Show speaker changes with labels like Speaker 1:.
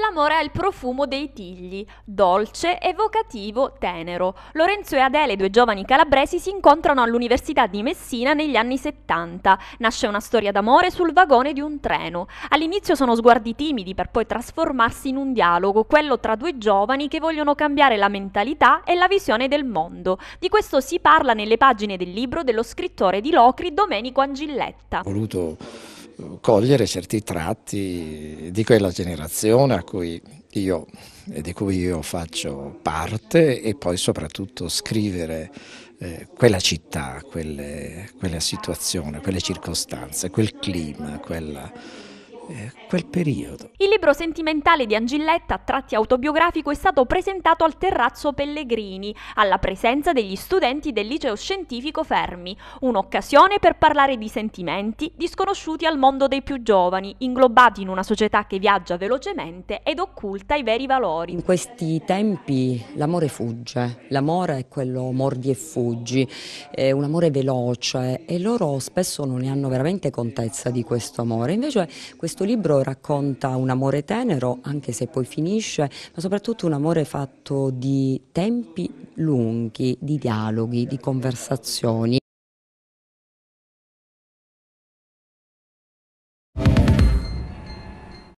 Speaker 1: L'amore è il profumo dei tigli, dolce, evocativo, tenero. Lorenzo e Adele, due giovani calabresi, si incontrano all'Università di Messina negli anni 70. Nasce una storia d'amore sul vagone di un treno. All'inizio sono sguardi timidi per poi trasformarsi in un dialogo, quello tra due giovani che vogliono cambiare la mentalità e la visione del mondo. Di questo si parla nelle pagine del libro dello scrittore di Locri Domenico Angilletta.
Speaker 2: Voluto cogliere certi tratti di quella generazione a cui io, di cui io faccio parte e poi soprattutto scrivere eh, quella città, quelle, quella situazione, quelle circostanze, quel clima, quella eh, quel periodo.
Speaker 1: Il libro sentimentale di Angilletta, a tratti autobiografico, è stato presentato al terrazzo Pellegrini, alla presenza degli studenti del liceo scientifico Fermi, un'occasione per parlare di sentimenti disconosciuti al mondo dei più giovani, inglobati in una società che viaggia velocemente ed occulta i veri valori. In
Speaker 3: questi tempi l'amore fugge, l'amore è quello mordi e fuggi, è un amore veloce e loro spesso non ne hanno veramente contezza di questo amore. Invece questo questo libro racconta un amore tenero, anche se poi finisce, ma soprattutto un amore fatto di tempi lunghi, di dialoghi, di conversazioni